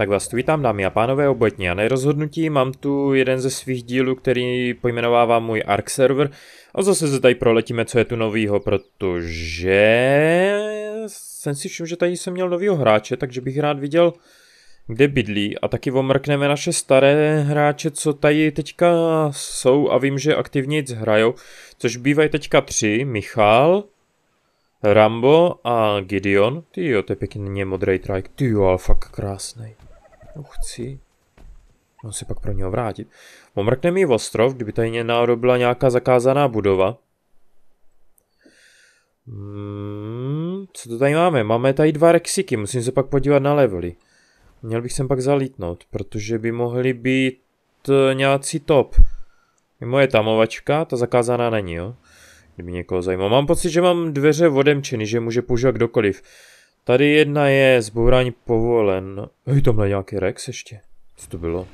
Tak vás tu vítám, dámy a pánové, obotní a nerozhodnutí. Mám tu jeden ze svých dílů, který pojmenovává můj ark server. A zase se tady proletíme, co je tu novýho, protože jsem si všiml, že tady jsem měl novýho hráče, takže bych rád viděl, kde bydlí. A taky omrkneme naše staré hráče, co tady teďka jsou a vím, že nic hrajou, což bývají teďka tři. Michal, Rambo a Gideon. Ty jo, to je pěkně modrý trajk. Ty jo, ale fakt krásný. No chci. On si pak pro něho vrátit. Omrkne mi ostrov, kdyby tady náhodou byla nějaká zakázaná budova. Hmm, co to tady máme? Máme tady dva rexiky, musím se pak podívat na levely. Měl bych sem pak zalítnout, protože by mohli být eh, nějací top. Moje tamovačka, ta zakázaná není, jo? Kdyby někoho zajímalo. Mám pocit, že mám dveře odemčeny, že může používat kdokoliv. Tady jedna je zbourání povolen. Hej, tamhle nějaký Rex ještě. Co to bylo?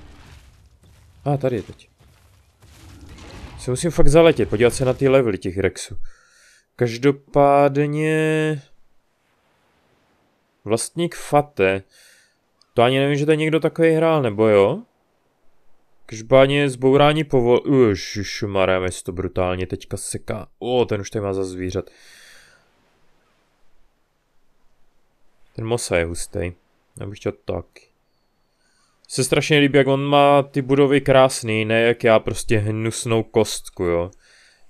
A ah, tady je teď. Se musím fakt zaletět, podívat se na ty levely těch Rexů. Každopádně... Vlastník Fate. To ani nevím, že to někdo takový hrál, nebo jo? Každopádně zbourání povol... Ježišmarja, mi to brutálně teďka seká. O, ten už tady má za zvířat. Ten Mosa je hustý. Já bych chtěl tak. Se strašně líbí, jak on má ty budovy krásný, ne jak já prostě hnusnou kostku, jo.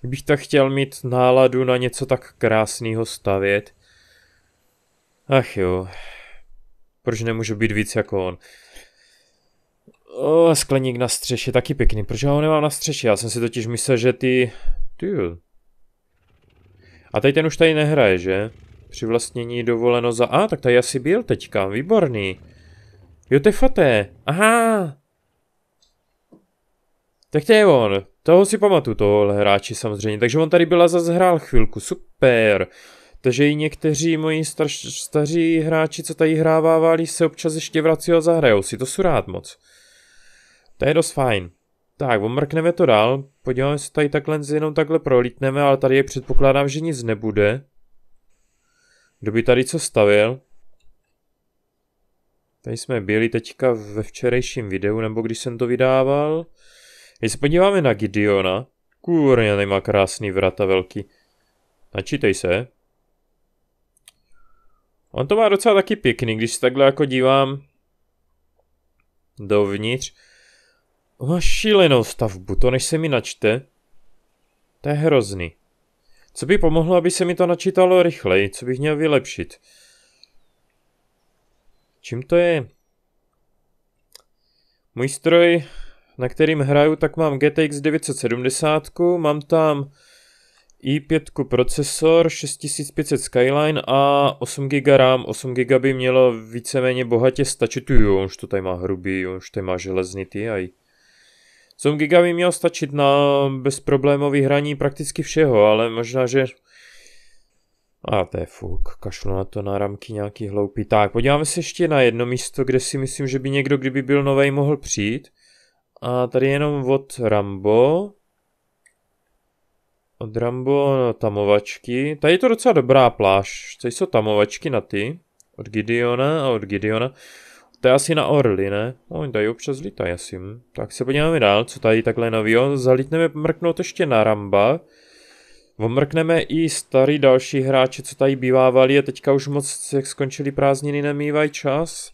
Kdybych tak chtěl mít náladu na něco tak krásného stavět. Ach jo. Proč nemůžu být víc jako on? O, skleník na střeše, taky pěkný. Proč já ho nemám na střeše? Já jsem si totiž myslel, že ty... Ty A tady ten už tady nehraje, že? Přivlastnění dovoleno za... A, tak tady asi byl teďka, výborný. Jo, to je faté. Aha. Tak to je on. Toho si pamatuju, tohle hráči samozřejmě. Takže on tady byla zase hrál chvilku, super. Takže i někteří moji star staří hráči, co tady hrávávali, se občas ještě vrací a zahrajou si. To jsou rád moc. To je dost fajn. Tak, omrkneme to dál. Podíváme se tady takhle, jenom takhle prolítneme, ale tady je předpokládám, že nic nebude. Kdo by tady co stavil? Tady jsme byli teďka ve včerejším videu, nebo když jsem to vydával. Když se podíváme na Gideona, kurně, tady má krásný vrata velký. Načítej se. On to má docela taky pěkný, když se takhle jako dívám dovnitř. On má šílenou stavbu, to než se mi načte. To je hrozný. Co by pomohlo, aby se mi to načítalo rychleji? Co bych měl vylepšit? Čím to je? Můj stroj, na kterým hraju, tak mám GTX 970, mám tam i5 procesor, 6500 Skyline a 8 GB RAM. 8 GB by mělo víceméně bohatě stačit. Jo, už to tady má hrubý, jo, už tady má železný ty aj. 7 giga by mělo stačit na bezproblémový hraní prakticky všeho, ale možná, že... A to je fuk, kašlu na to, na ramky nějaký hloupý. Tak, podíváme se ještě na jedno místo, kde si myslím, že by někdo, kdyby byl novej, mohl přijít. A tady jenom od Rambo. Od Rambo no, tamovačky. Tady je to docela dobrá pláž. Tady jsou tamovačky na ty. Od Gideona a od Gideona. To je asi na Orly, ne? No, oni tady občas lítají asi. Tak se podíváme dál, co tady takhle novýho. Zalítneme mrknout ještě na Ramba. Omrkneme i starý další hráče, co tady bývávali a teďka už moc, jak skončili prázdniny, nemývají čas.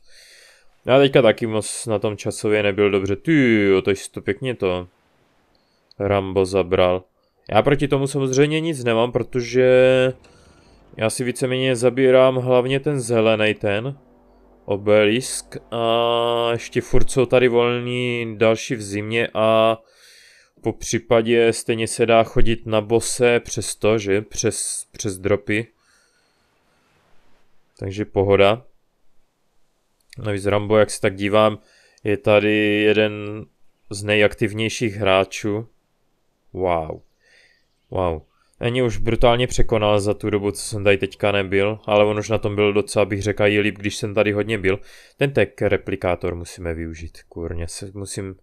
Já teďka taky moc na tom časově nebyl dobře. Ty, to jsi to pěkně to Rambo zabral. Já proti tomu samozřejmě nic nemám, protože já si víceméně zabírám hlavně ten zelený ten obelisk a ještě furt jsou tady volní další v zimě a po případě stejně se dá chodit na bose přes to, že? Přes, přes dropy. Takže pohoda. Navíc Rambo, jak se tak dívám, je tady jeden z nejaktivnějších hráčů. Wow. Wow. Ani už brutálně překonal za tu dobu, co jsem tady teďka nebyl, ale on už na tom byl docela, bych řekl, i líp, když jsem tady hodně byl. Ten tech replikátor musíme využít, kurně, se musím...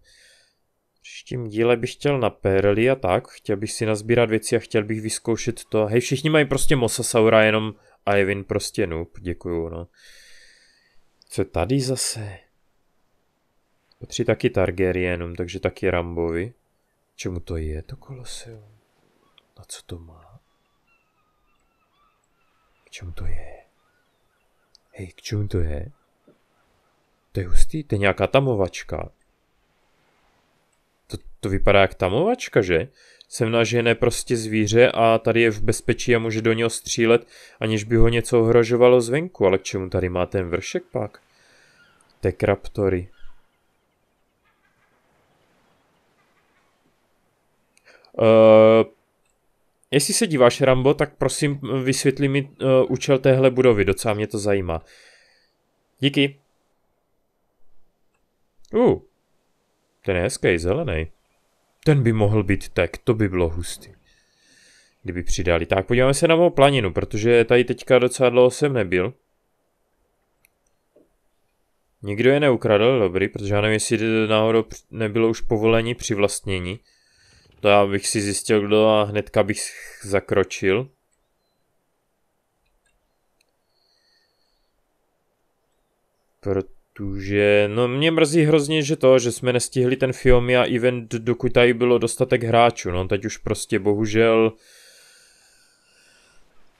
Příštím díle bych chtěl na perly a tak, chtěl bych si nazbírat věci a chtěl bych vyzkoušet to. Hej, všichni mají prostě Mosasaura, jenom Ivin prostě noob, děkuju, no. Co tady zase? Potří taky Targaryenům, takže taky Rambovi. Čemu to je, to koloseum? A co to má? K čemu to je? Hej, k čemu to je? To je hustý, to je nějaká tamovačka. To, to vypadá jak tamovačka, že? na žené prostě zvíře a tady je v bezpečí a může do něho střílet, aniž by ho něco ohrožovalo zvenku. Ale k čemu tady má ten vršek pak? Tekraptory. Uh, eh, Jestli se díváš, Rambo, tak prosím vysvětli mi uh, účel téhle budovy, docela mě to zajímá. Díky. Uh, ten je hezký, zelený. Ten by mohl být tak, to by bylo hustý. Kdyby přidali. Tak, podíváme se na mou planinu, protože tady teďka docela dlouho jsem nebyl. Nikdo je neukradl, dobrý, protože já nevím, jestli náhodou nebylo už povolení přivlastnění. vlastnění. To já bych si zjistil, kdo a hnedka bych zakročil. Protože, no mě mrzí hrozně, že to, že jsme nestihli ten Fiomia event, dokud tady bylo dostatek hráčů, no teď už prostě bohužel...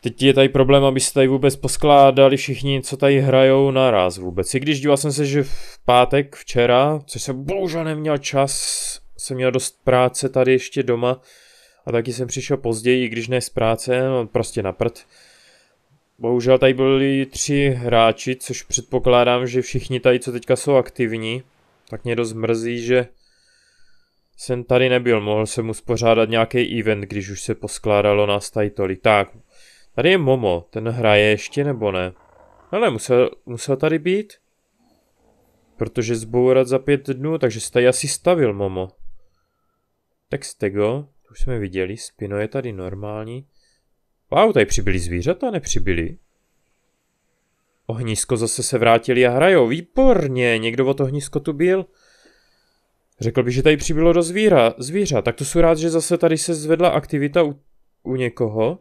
Teď je tady problém, se tady vůbec poskládali všichni, co tady hrajou naraz vůbec. I když díval jsem se, že v pátek, včera, což jsem bohužel neměl čas, jsem měl dost práce tady ještě doma a taky jsem přišel později, i když ne z práce, no prostě na prd. Bohužel tady byli tři hráči, což předpokládám, že všichni tady, co teďka jsou aktivní, tak mě dost mrzí, že jsem tady nebyl, mohl jsem uspořádat nějaký event, když už se poskládalo nás tady tolik. Tak, tady je Momo, ten hraje ještě nebo ne? Ale musel, musel tady být? Protože zbourat za pět dnů, takže se tady asi stavil Momo. Tak z tego, to už jsme viděli, Spino je tady normální. Wow, tady přibyli zvířata, nepřibyli? Ohnisko zase se vrátili a hrajou, výborně, někdo o to ohnisko tu byl. Řekl bych, že tady přibylo do zvířa, zvířat, tak to jsou rád, že zase tady se zvedla aktivita u, u někoho.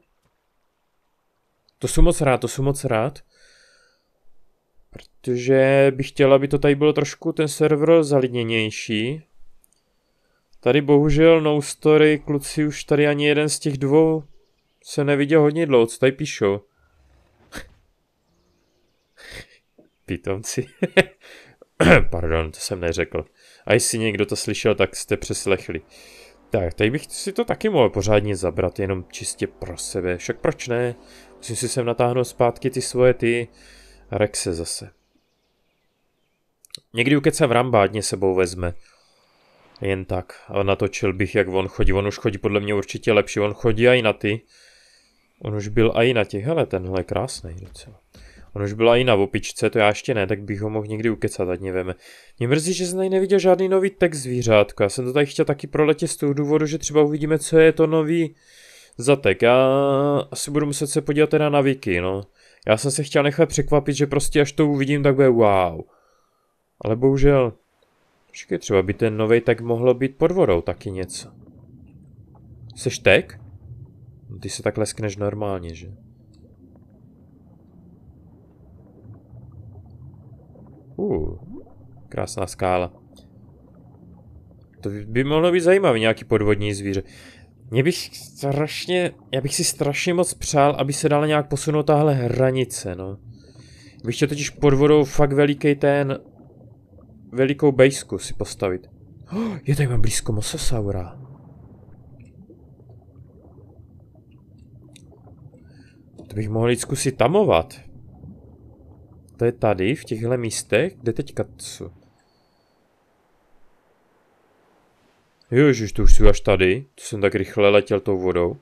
To jsou moc rád, to jsou moc rád. Protože bych chtěl, aby to tady bylo trošku ten server zalidněnější. Tady bohužel no story, kluci už tady ani jeden z těch dvou se neviděl hodně dlouho, co tady píšou. Pitomci. Pardon, to jsem neřekl. A jestli někdo to slyšel, tak jste přeslechli. Tak, tady bych si to taky mohl pořádně zabrat, jenom čistě pro sebe. Však proč ne? Musím si sem natáhnout zpátky ty svoje ty Rexe zase. Někdy ukecem rambádně sebou vezme. Jen tak. A natočil bych, jak on chodí. On už chodí podle mě určitě lepší. On chodí i na ty. On už byl i na těch. Hele, tenhle je krásný docela. On už byla i na opičce, to já ještě ne, tak bych ho mohl někdy ukecat, ať nevíme. Mě mrzí, že jsem tady neviděl žádný nový text zvířátka. Já jsem to tady chtěl taky proletět z toho důvodu, že třeba uvidíme, co je to nový zatek. Já asi budu muset se podívat teda na wiki, no. Já jsem se chtěl nechat překvapit, že prostě až to uvidím, tak bude wow. Ale bohužel, Počkej, třeba by ten novej tak mohlo být pod vodou taky něco. Jseš tek? No, ty se tak leskneš normálně, že? Uh, krásná skála. To by mohlo být zajímavé, nějaký podvodní zvíře. Mě bych strašně, já bych si strašně moc přál, aby se dala nějak posunout tahle hranice, no. Bych chtěl totiž pod vodou fakt veliký ten velikou bejsku si postavit. Oh, je tady mám blízko mososaura. To bych mohl jít zkusit tamovat. To je tady, v těchto místech, kde teďka jsou. Ježiš, to už jsou až tady. To jsem tak rychle letěl tou vodou.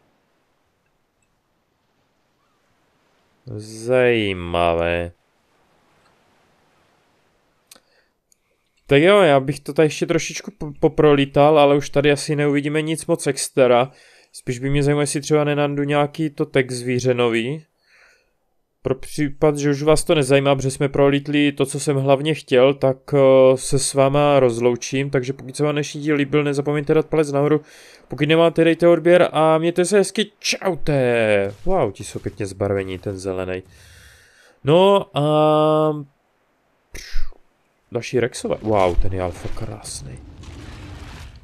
Zajímavé. Tak jo, já bych to tady ještě trošičku poprolítal, ale už tady asi neuvidíme nic moc extra. Spíš by mě zajímalo, jestli třeba nenandu nějaký to tek zvíře nový. Pro případ, že už vás to nezajímá, protože jsme prolítli to, co jsem hlavně chtěl, tak eh, se s váma rozloučím, takže pokud se vám dnešní díl líbil, nezapomeňte dát palec nahoru, pokud nemáte, dejte odběr a mějte se hezky, čaute! Wow, ti jsou pěkně zbarvení, ten zelený. No a Další Rexové. Wow, ten je ale fakt krásný.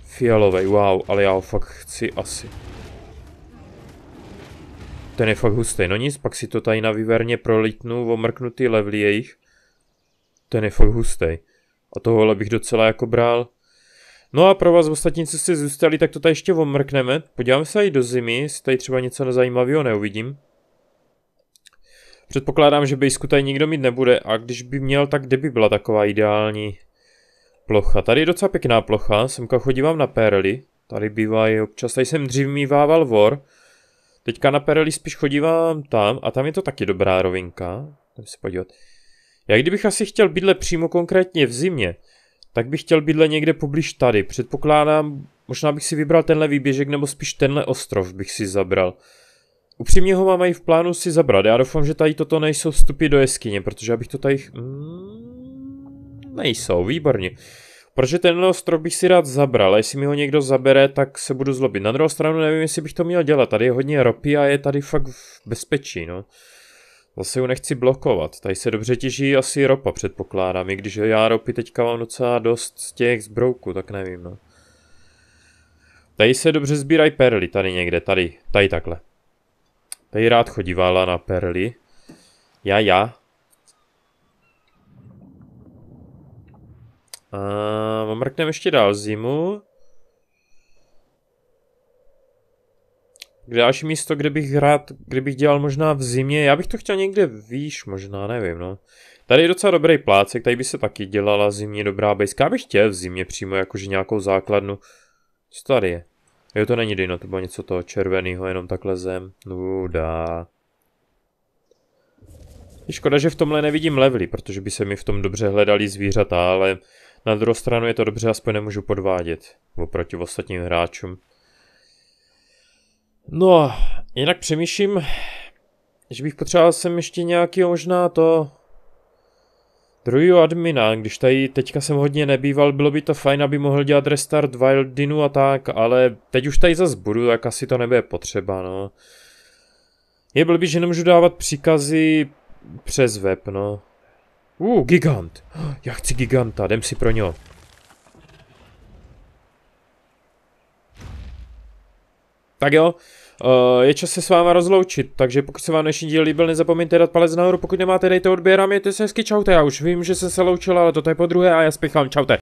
Fialový, wow, ale já ho fakt chci asi. Ten je fakt hustý, no nic, pak si to tady na výverně prolítnu, omrknu ty levly jejich. Ten je fakt hustý. A tohohle bych docela jako bral. No a pro vás ostatní, co jste zůstali, tak to tady ještě omrkneme. Podíváme se i do zimy, jestli tady třeba něco nezajímavého neuvidím. Předpokládám, že bejsku tady nikdo mít nebude a když by měl, tak kde by byla taková ideální plocha. Tady je docela pěkná plocha, semka chodívám na perly, tady bývají občas, tady jsem dřív mývával vor, teďka na perly spíš chodívám tam a tam je to taky dobrá rovinka, tam se podívat. Já kdybych asi chtěl bydlet přímo konkrétně v zimě, tak bych chtěl bydlet někde poblíž tady, předpokládám, možná bych si vybral tenhle výběžek nebo spíš tenhle ostrov bych si zabral. Upřímně ho mám i v plánu si zabrat. Já doufám, že tady toto nejsou vstupy do jeskyně, protože abych to tady... Mm, nejsou, výborně. Protože tenhle ostrov bych si rád zabral, a jestli mi ho někdo zabere, tak se budu zlobit. Na druhou stranu nevím, jestli bych to měl dělat. Tady je hodně ropy a je tady fakt v bezpečí, no. Zase ho nechci blokovat. Tady se dobře těží asi ropa, předpokládám. I když já ropy teďka mám docela dost z těch zbrouků, tak nevím, no. Tady se dobře sbírají perly, tady někde, tady, tady takhle. Tady chodívala na perly. Já, já. A mrkneme ještě dál zimu. Kde další místo, kde bych rád, kde bych dělal možná v zimě, já bych to chtěl někde výš, možná, nevím, no. Tady je docela dobrý plácek, tady by se taky dělala zimní dobrá bejska. já bych chtěl v zimě přímo jakože nějakou základnu. Co tady je? Jo, to není dino, to bylo něco toho červeného, jenom takhle zem. Nuda. Je škoda, že v tomhle nevidím levely, protože by se mi v tom dobře hledali zvířata, ale na druhou stranu je to dobře, aspoň nemůžu podvádět oproti ostatním hráčům. No, jinak přemýšlím, že bych potřeboval sem ještě nějakého možná to Druhýho admina, když tady teďka jsem hodně nebýval, bylo by to fajn, aby mohl dělat restart Wildinu a tak, ale teď už tady zas budu, tak asi to nebude potřeba, no. Je blbý, že nemůžu dávat příkazy přes web, no. Uh, gigant. Já chci giganta, jdem si pro něho. Tak jo, Eh, je čas se s váma rozloučit, takže pokud se vám dnešní díl líbil, nezapomeňte dát palec nahoru, pokud nemáte, dejte odběr a mějte se hezky, čaute, já už vím, že jsem se loučil, ale toto je po druhé a já spěchám, čaute.